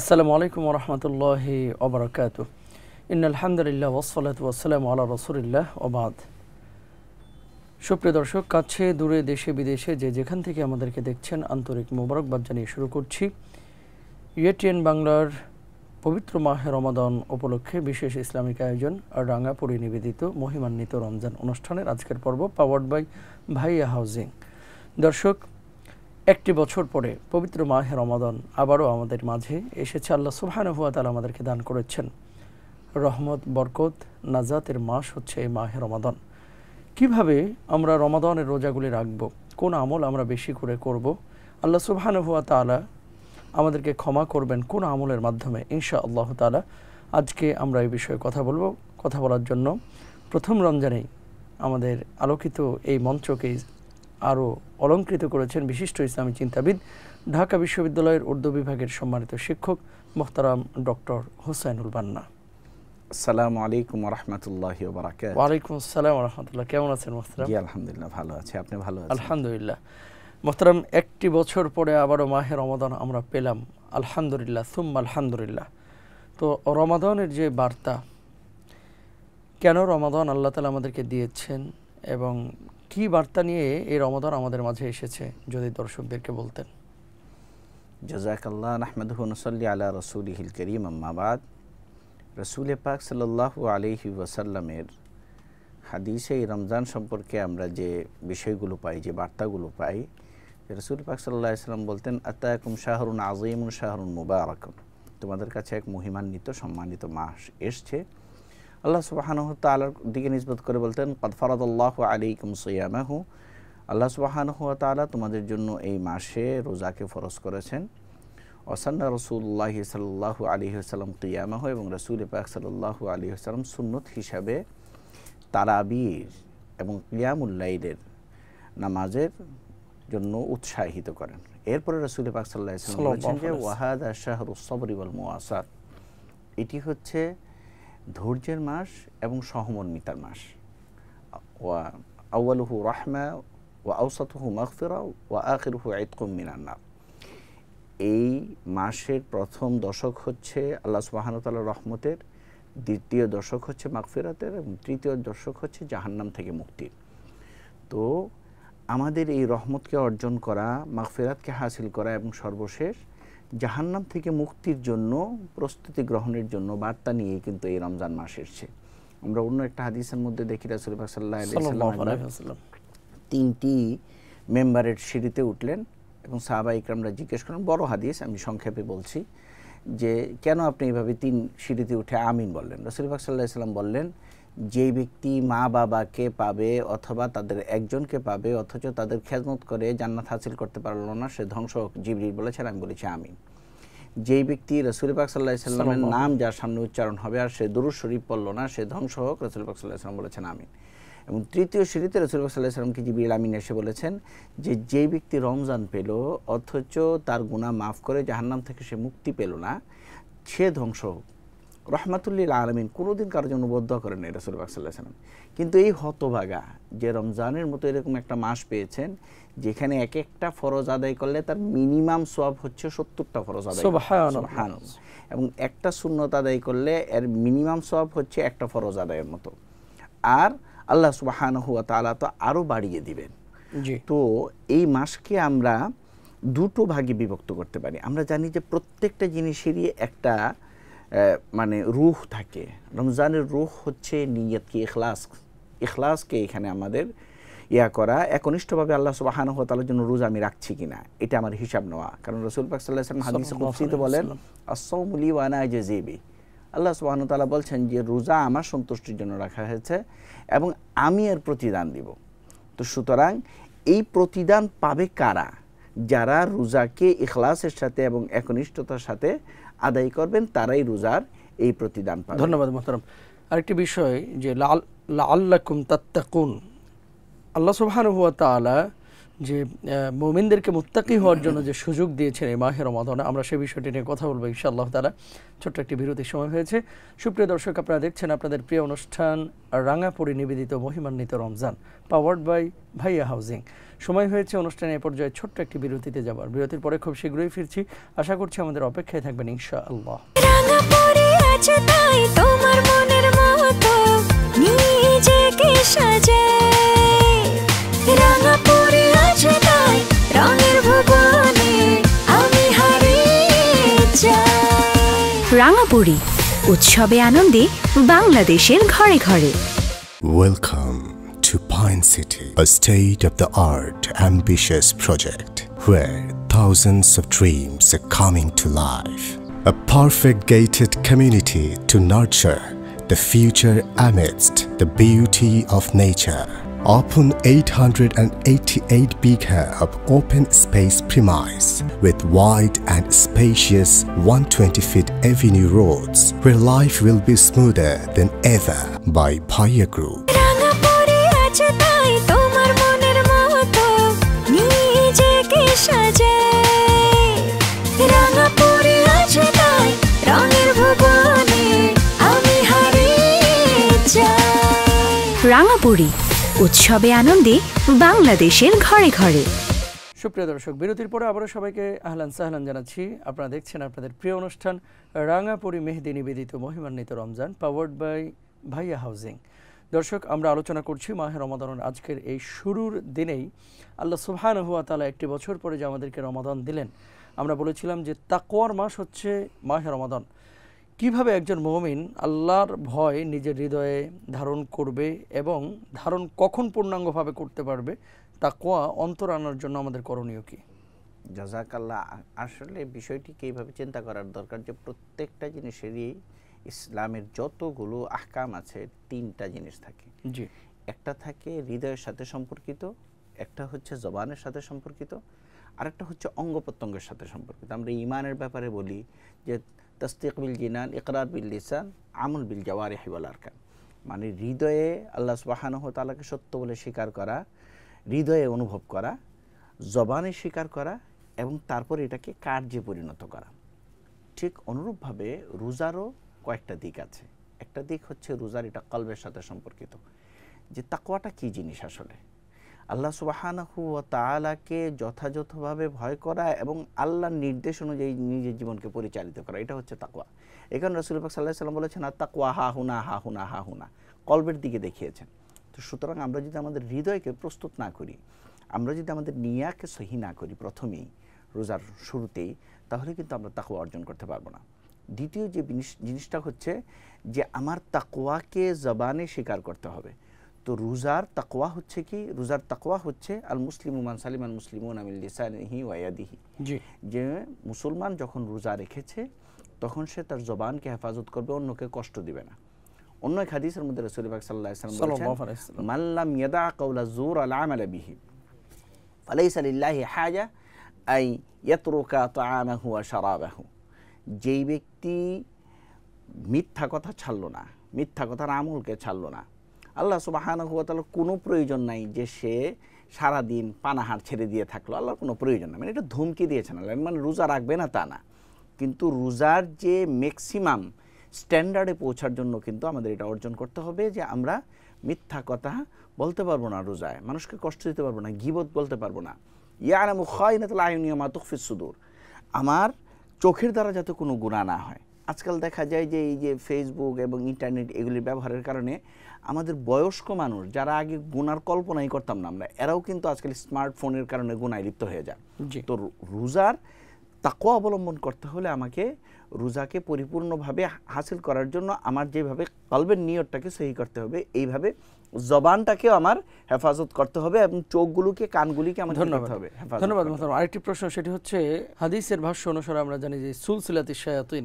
আসসালামু আলাইকুম রহমতুল্লাহ অবরাকাত ইন আলহামদুলিল্লাহ ওসলাত ওসালাম আল্লাহ রসুলিল্লাহ ওবাদ সুপ্রিয় দর্শক কাছে দূরে দেশে বিদেশে যে যেখান থেকে আমাদেরকে দেখছেন আন্তরিক মোবারকবাদ জানিয়ে শুরু করছি ইয়েটিএন বাংলার পবিত্র মাহে রমাদন উপলক্ষে বিশেষ ইসলামিক আয়োজন আর রাঙা পরিনিবেদিত মহিমান্বিত রমজান অনুষ্ঠানের আজকের পর্ব পাওয়ার্ড বাই ভাইয়া হাউজিং দর্শক একটি বছর পরে পবিত্র মাহে রমাদন আবারও আমাদের মাঝে এসেছে আল্লাহ সুবাহানুয়া তালা আমাদেরকে দান করেছেন রহমত বরকত নাজাতের মাস হচ্ছে এই মাহে রমাদন কিভাবে আমরা রমাদনের রোজাগুলি রাখব কোন আমল আমরা বেশি করে করব আল্লাহ সুবাহানুয়া তালা আমাদেরকে ক্ষমা করবেন কোন আমলের মাধ্যমে ইনশা আল্লাহ তালা আজকে আমরা এই বিষয়ে কথা বলবো কথা বলার জন্য প্রথম রমজানেই আমাদের আলোকিত এই মঞ্চকে আরও অলঙ্কৃত করেছেন বিশিষ্ট ইসলামী চিন্তাবিদ ঢাকা বিশ্ববিদ্যালয়ের উর্দু বিভাগের সম্মানিত শিক্ষক মোহতারাম ডক্টর হোসাইনুল বান্না একটি বছর পরে আবারও মাহে রমাদান আমরা পেলাম আলহামদুলিল্লাহ সুম আলহামদুলিল্লাহ তো রমাদানের যে বার্তা কেন রমাদান আল্লাহ তালা আমাদেরকে দিয়েছেন এবং কি বার্তা নিয়ে এই রমাদান আমাদের মাঝে এসেছে যদি দর্শকদেরকে বলতেন জাজাকাল্লাহ আহমদুনসল্লি আলা রসুল হিল করিম আম্মাবাদ রসুল পাক সাল্লাহু আলহি ওয়াসাল্লামের হাদিসে এই রমজান সম্পর্কে আমরা যে বিষয়গুলো পাই যে বার্তাগুলো পাই রসুল পাক সাল্লাহ ইসলাম বলতেন আতায়কুম শাহরুন আজিমুন শাহরুন মুবারকম তোমাদের কাছে এক মহিমান্বিত সম্মানিত মাস এসছে আল্লাহ সুবাহানহ তালার দিকে নিসবত করে বলতেন কদফারদুল্লাহ আলিকুম সৈয়ামাহু আল্লাহ সুবাহানহ তালা তোমাদের জন্য এই মাসে রোজাকে ফরজ করেছেন অসান্না রসুল্লাহ সাল্লাহ আলী সাল্লাম কিয়ামাহ এবং রসুল পাক সাল্লাহ আলী সাল্লাম সুন্নত হিসাবে তারাবির এবং কিয়ামুল্লাইলের নামাজের জন্য উৎসাহিত করেন এরপরে রসুল পাক সাল্লাহ বলেছেন যে ওয়াহাদ আশাহরুসবরিবল মোয়াসাদ এটি হচ্ছে ধৈর্যের মাস এবং সহমর্মিতার মাস ওয়া রহমা ও আউসাতহু মগফিরা ও আখিরহু আইতকুম মিনান্নার এই মাসের প্রথম দশক হচ্ছে আল্লাহ সুবাহানতাল্লাহ রহমতের দ্বিতীয় দশক হচ্ছে মাগফিরাতের এবং তৃতীয় দশক হচ্ছে জাহান্নাম থেকে মুক্তির তো আমাদের এই রহমতকে অর্জন করা মাগফিরাতকে হাসিল করা এবং সর্বশেষ জাহান্নাম থেকে মুক্তির জন্য প্রস্তুতি গ্রহণের জন্য বার্তা নিয়ে কিন্তু এই রমজান মাস এসছে আমরা অন্য একটা হাদিসের মধ্যে দেখি রাসুল্লাহ সাল্লাহ তিনটি মেম্বারের সিঁড়িতে উঠলেন এবং সাহাবা ইকরামরা জিজ্ঞেস করলেন বড় হাদিস আমি সংক্ষেপে বলছি যে কেন আপনি এইভাবে তিন সিঁড়িতে উঠে আমিন বললেন রসুলবাক সাল্লাহ সাল্লাম বললেন যেই ব্যক্তি মা বাবাকে পাবে অথবা তাদের একজনকে পাবে অথচ তাদের খেদমত করে জান্নাত হাসিল করতে পারল না সে ধ্বংস জিবরিল বলেছেন আমি বলেছি আমি যেই ব্যক্তি রসুল পাক সাল্লাহ সাল্লামের নাম যার সামনে উচ্চারণ হবে আর সে দুরু শরীফ পড়ল না সে ধ্বংস হোক রসুল পাক সাল্লাহ সাল্লাম বলেছেন আমিন এবং তৃতীয় সিঁড়িতে রসুল সাল্লাহ সাল্লামকে জিবির আমিন এসে বলেছেন যে যেই ব্যক্তি রমজান পেল অথচ তার গুণা মাফ করে জাহান্নাম থেকে সে মুক্তি পেল না সে ধ্বংস হোক রহমাতুল্লিল আলমিন কোনোদিন কারোর জন্য বদ্ধ করেন নাই রাসুল বাকসাল্লাহ সাল্লাম কিন্তু এই হতভাগা যে রমজানের মতো এরকম একটা মাস পেয়েছেন যেখানে এক একটা ফরজ আদায় করলে তার মিনিমাম সব হচ্ছে সত্তরটা ফরজ আদায় এবং একটা শূন্যত আদায় করলে এর মিনিমাম সব হচ্ছে একটা ফরজ আদায়ের মতো আর আল্লাহ সুবাহান হুয়া তালা তো আরও বাড়িয়ে দিবেন তো এই মাসকে আমরা দুটো ভাগে বিভক্ত করতে পারি আমরা জানি যে প্রত্যেকটা জিনিসেরই একটা মানে রুহ থাকে রমজানের রুহ হচ্ছে নিয়তকে ইখলাস ইখলাসকে এখানে আমাদের ইয়া করা একনিষ্ঠভাবে আল্লাহ সুবাহান জন্য রোজ আমি রাখছি কিনা এটা আমার হিসাব নেওয়া কারণ রসুল বলেন ওয়ানা আল্লাহ সুবাহান তালা বলছেন যে রোজা আমার সন্তুষ্টির জন্য রাখা হয়েছে এবং আমি এর প্রতিদান দিব তো সুতরাং এই প্রতিদান পাবে কারা যারা রোজাকে ইখলাসের সাথে এবং একনিষ্ঠতার সাথে আদায় করবেন তারাই রোজার এই প্রতিদান পাবেন ধন্যবাদ মোহতারাম আরেকটি বিষয় যে লাল আল্লাকুম তাত্তাকুন আল্লাহ সুবহানাহু ওয়া তাআলা যে মোমিনদেরকে মুত্তাকি হওয়ার জন্য যে সুযোগ দিয়েছেন এই মাহের রমাদনে আমরা সেই বিষয়টি নিয়ে কথা বলবো ইনশাআল্লাহ তালা ছোট্ট একটি বিরতির সময় হয়েছে সুপ্রিয় দর্শক আপনারা দেখছেন আপনাদের প্রিয় অনুষ্ঠান রাঙাপুরি নিবেদিত মহিমান্বিত Ramzan powered by Bhaiya Housing সময় হয়েছে অনুষ্ঠানে এ পর্যায়ে ছোট্ট একটি বিরতিতে যাবার বিরতির পরে খুব শীঘ্রই ফিরছি আশা করছি আমাদের অপেক্ষায় থাকবেন ইনশাআল্লাহ তোমার মনের রঙের ভুবনে আমি হারিয়ে যাই রাঙাপুরি উৎসবে আনন্দে বাংলাদেশের ঘরে ঘরে welcome ambitious project where thousands of dreams are coming to life. A perfect gated community to nurture the future amidst the beauty of nature upon 888 acre of open space premise with wide and spacious 120 feet avenue roads where life will be smoother than ever by Paya Group. Rangapuri উৎসবে আনন্দে বাংলাদেশের ঘরে ঘরে সুপ্রিয় দর্শক বিরতির পরে আবারও সবাইকে আহলান সাহলান জানাচ্ছি আপনারা দেখছেন আপনাদের প্রিয় অনুষ্ঠান রাঙাপুরি মেহেদি নিবেদিত মহিমান্বিত Ramzan powered by Bhaiya Housing দর্শক আমরা আলোচনা করছি মাহে রমাদান আজকের এই শুরুর দিনেই আল্লাহ সুহান হুয়া তালা একটি বছর পরে যে আমাদেরকে রমাদান দিলেন আমরা বলেছিলাম যে তাকোয়ার মাস হচ্ছে মাহে রমাদান কিভাবে একজন মমিন আল্লাহর ভয় নিজের হৃদয়ে ধারণ করবে এবং ধারণ কখন পূর্ণাঙ্গভাবে করতে পারবে তা কোয়া অন্তর আনার জন্য আমাদের করণীয় কী আল্লাহ আসলে বিষয়টিকে এইভাবে চিন্তা করার দরকার যে প্রত্যেকটা জিনিসেরই ইসলামের যতগুলো আহকাম আছে তিনটা জিনিস থাকে জি একটা থাকে হৃদয়ের সাথে সম্পর্কিত একটা হচ্ছে জবানের সাথে সম্পর্কিত আরেকটা হচ্ছে অঙ্গ প্রত্যঙ্গের সাথে সম্পর্কিত আমরা ইমানের ব্যাপারে বলি যে তস্তিক বিল জিনান ইকরার বিল লিসান আমল বিল জওয়ারি আর আরকান মানে হৃদয়ে আল্লাহ সুবাহানহ তালাকে সত্য বলে স্বীকার করা হৃদয়ে অনুভব করা জবানে স্বীকার করা এবং তারপর এটাকে কার্যে পরিণত করা ঠিক অনুরূপভাবে রোজারও কয়েকটা দিক আছে একটা দিক হচ্ছে রোজার এটা কলবের সাথে সম্পর্কিত যে তাকোয়াটা কী জিনিস আসলে আল্লাহ সুবাহানাহু তালাকে যথাযথভাবে ভয় করা এবং আল্লাহর নির্দেশ অনুযায়ী নিজের জীবনকে পরিচালিত করা এটা হচ্ছে তাকুয়া এখানে রসুল পাক সাল্লাহ সাল্লাম বলেছেন আর তাকুয়া হা হুনা হা হুনা হা হুনা কল্পের দিকে দেখিয়েছেন তো সুতরাং আমরা যদি আমাদের হৃদয়কে প্রস্তুত না করি আমরা যদি আমাদের নিয়াকে সহি না করি প্রথমেই রোজার শুরুতেই তাহলে কিন্তু আমরা তাকুয়া অর্জন করতে পারবো না দ্বিতীয় যে জিনিসটা হচ্ছে যে আমার তাকুয়াকে জবানে স্বীকার করতে হবে তো রোজার তাকওয়া হচ্ছে কি রোজার তাকওয়া হচ্ছে আল মুসলিম উমান মুসলিম মুসলিমুন আমিল্লিসানহি ওয়াদিহি যে মুসলমান যখন রোজা রেখেছে তখন সে তার জবানকে হেফাজত করবে অন্যকে কষ্ট দিবে না অন্য এক হাদিসের মধ্যে রসুল পাক সাল্লাহ ইসলাম বলেছেন মাল্লাম ইয়াদা কাউলা আল আমাল বিহি ফালাইসা লিল্লাহি হাজা আই ইয়াতরুকা তাআমাহু ওয়া শারাবাহু যেই ব্যক্তি মিথ্যা কথা ছাড়লো না মিথ্যা কথার আমলকে ছাড়লো না আল্লাহ সুবাহান হুয়াতাল্লার কোনো প্রয়োজন নাই যে সে সারাদিন পানাহার ছেড়ে দিয়ে থাকলো আল্লাহর কোনো প্রয়োজন নাই মানে এটা ধমকি দিয়েছেন আল্লাহ মানে, মানে রোজা রাখবে না তা না কিন্তু রোজার যে ম্যাক্সিমাম স্ট্যান্ডার্ডে পৌঁছার জন্য কিন্তু আমাদের এটা অর্জন করতে হবে যে আমরা মিথ্যা কথা বলতে পারবো না রোজায় মানুষকে কষ্ট দিতে পারবো না গিবত বলতে পারবো না ইয়ার তাহলে আয়নীয় মাতুকফিস সুদূর আমার চোখের দ্বারা যাতে কোনো গুণা না হয় আজকাল দেখা যায় যে এই যে ফেসবুক এবং ইন্টারনেট এগুলির ব্যবহারের কারণে আমাদের বয়স্ক মানুষ যারা আগে গুনার কল্পনাই করতাম না আমরা এরাও কিন্তু আজকাল স্মার্টফোনের কারণে গুনায় লিপ্ত হয়ে যায় তো রোজার তাকে অবলম্বন করতে হলে আমাকে রোজাকে পরিপূর্ণভাবে হাসিল করার জন্য আমার যেভাবে কলবের নিয়তটাকে সহি করতে হবে এইভাবে জবানটাকেও আমার হেফাজত করতে হবে এবং চোখগুলোকে কানগুলিকে আমার ধন্যবাদ হবে ধন্যবাদ আরেকটি প্রশ্ন সেটি হচ্ছে হাদিসের ভাষ্য অনুসারে আমরা জানি যে সুলসিলাতি শায়াতিন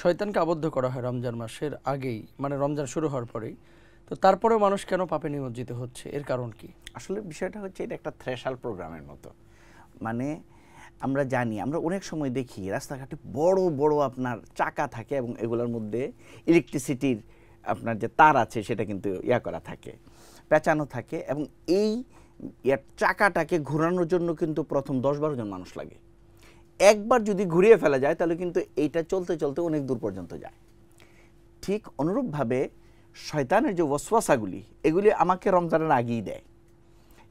শয়তানকে আবদ্ধ করা হয় রমজান মাসের আগেই মানে রমজান শুরু হওয়ার পরেই তো তারপরেও মানুষ কেন পাপে নিমজ্জিত হচ্ছে এর কারণ কি আসলে বিষয়টা হচ্ছে এটা একটা থ্রেশাল প্রোগ্রামের মতো মানে আমরা জানি আমরা অনেক সময় দেখি রাস্তাঘাটে বড় বড় আপনার চাকা থাকে এবং এগুলোর মধ্যে ইলেকট্রিসিটির আপনার যে তার আছে সেটা কিন্তু ইয়া করা থাকে পেঁচানো থাকে এবং এই চাকাটাকে ঘোরানোর জন্য কিন্তু প্রথম দশ বারো জন মানুষ লাগে একবার যদি ঘুরিয়ে ফেলা যায় তাহলে কিন্তু এইটা চলতে চলতে অনেক দূর পর্যন্ত যায় ঠিক অনুরূপভাবে শয়তানের যে ওয়াসওয়াসাগুলি এগুলি আমাকে রমজানের আগেই দেয়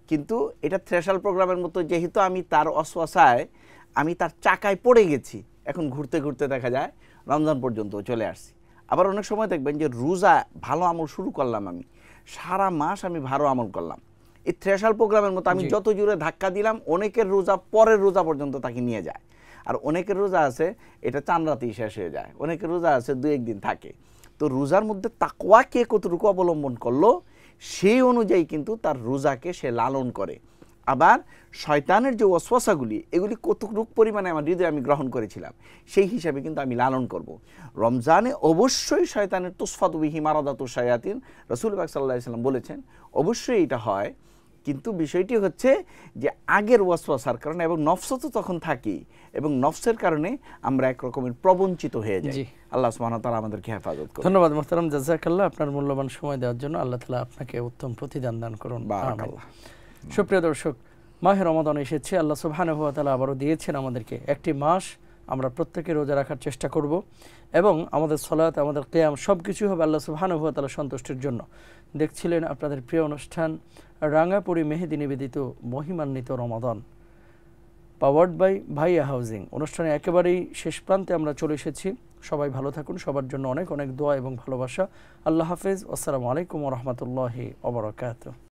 কিন্তু এটা থ্রেশাল প্রোগ্রামের মতো যেহেতু আমি তার অসওয়াসায় আমি তার চাকায় পড়ে গেছি এখন ঘুরতে ঘুরতে দেখা যায় রমজান পর্যন্ত চলে আসছি আবার অনেক সময় দেখবেন যে রোজা ভালো আমল শুরু করলাম আমি সারা মাস আমি ভালো আমল করলাম এই থ্রেশাল প্রোগ্রামের মতো আমি যত জোরে ধাক্কা দিলাম অনেকের রোজা পরের রোজা পর্যন্ত তাকে নিয়ে যায় আর অনেকের রোজা আছে এটা চানরাতেই শেষ হয়ে যায় অনেকের রোজা আছে দু একদিন থাকে তো রোজার মধ্যে তাকোয়া কে কতটুকু অবলম্বন করলো সেই অনুযায়ী কিন্তু তার রোজাকে সে লালন করে আবার শয়তানের যে অশ্বাসাগুলি এগুলি কতটুক পরিমাণে আমার হৃদয়ে আমি গ্রহণ করেছিলাম সেই হিসাবে কিন্তু আমি লালন করব। রমজানে অবশ্যই শয়তানের তুসফাত বিহি মারাদাত শায়াতিন রসুল বাক সাল্লাহ বলেছেন অবশ্যই এটা হয় কিন্তু বিষয়টি হচ্ছে যে আগের ওয়াসওয়াসার কারণে এবং নফস তো তখন থাকি এবং নফসের কারণে আমরা এক রকমের প্রবঞ্চিত হয়ে যাই আল্লাহ সুবহানাহু ওয়া তাআলা আমাদেরকে হেফাজত করুন ধন্যবাদ মোহতারাম জাযাকাল্লাহ আপনার মূল্যবান সময় দেওয়ার জন্য আল্লাহ তাআলা আপনাকে উত্তম প্রতিদান দান করুন বারাকাল্লাহ সুপ্রিয় দর্শক মাহে রমাদান এসেছে আল্লাহ সুবহানাহু ওয়া তাআলা আবারো দিয়েছেন আমাদেরকে একটি মাস আমরা প্রত্যেকে রোজা রাখার চেষ্টা করব এবং আমাদের সলাতে আমাদের কেয়াম সব কিছুই হবে আল্লাহ সুবাহানুভূয়া তালা সন্তুষ্টির জন্য দেখছিলেন আপনাদের প্রিয় অনুষ্ঠান রাঙাপুরি মেহেদি নিবেদিত মহিমান্বিত Ramadan powered by Bhaiya Housing অনুষ্ঠানে একেবারেই শেষ প্রান্তে আমরা চলে এসেছি সবাই ভালো থাকুন সবার জন্য অনেক অনেক দোয়া এবং ভালোবাসা আল্লাহ হাফেজ আসসালামু আলাইকুম রহমতুল্লাহি অবরাকাত